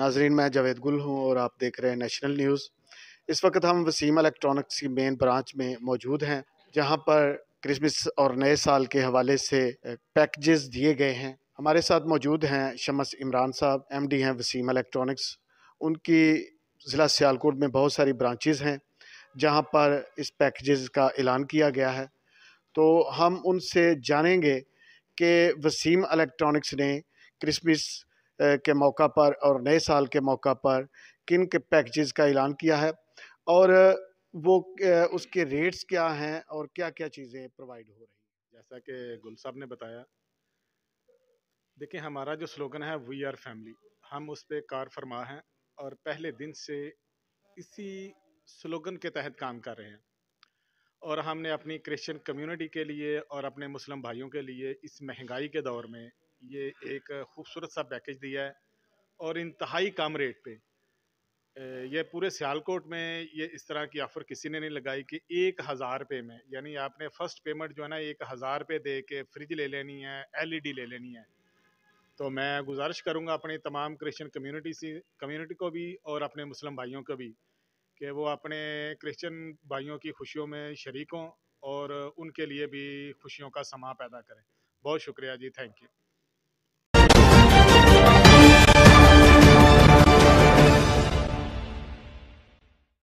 नाजरीन मैं जावेद गुल हूँ और आप देख रहे हैं नेशनल न्यूज़ इस वक्त हम वसीम इलेक्ट्रॉनिक्स की मेन ब्रांच में मौजूद हैं जहाँ पर क्रिसमस और नए साल के हवाले से पैकेजेस दिए गए हैं हमारे साथ मौजूद हैं शमस इमरान साहब एमडी हैं वसीम इलेक्ट्रॉनिक्स उनकी ज़िला सियालकोट में बहुत सारी ब्रांचेज़ हैं जहाँ पर इस पैकेजेस का ऐलान किया गया है तो हम उनसे जानेंगे कि वसीम इलेक्ट्रॉनिक्स ने क्रिसमस के मौका पर और नए साल के मौका पर किन के पैकेजेस का ऐलान किया है और वो उसके रेट्स क्या हैं और क्या क्या चीज़ें प्रोवाइड हो रही हैं जैसा कि गुल साहब ने बताया देखिए हमारा जो स्लोगन है वी आर फैमिली हम उस पर कार फरमा हैं और पहले दिन से इसी स्लोगन के तहत काम कर रहे हैं और हमने अपनी क्रिश्चियन कम्युनिटी के लिए और अपने मुस्लिम भाइयों के लिए इस महंगाई के दौर में ये एक खूबसूरत सा पैकेज दिया है और इंतहाई कम रेट पे ये पूरे सियालकोट में ये इस तरह की ऑफ़र किसी ने नहीं लगाई कि एक हज़ार रुपये में यानी आपने फ़र्स्ट पेमेंट जो है ना एक हज़ार रुपये दे के फ्रिज ले लेनी है एलईडी e ले लेनी है तो मैं गुजारिश करूँगा अपने तमाम क्रिश्चियन कम्युनिटी से कम्युनिटी को भी और अपने मुस्लिम भाइयों को भी कि वो अपने क्रिश्चन भाइयों की खुशियों में शरीक हों और उनके लिए भी खुशियों का समा पैदा करें बहुत शुक्रिया जी थैंक यू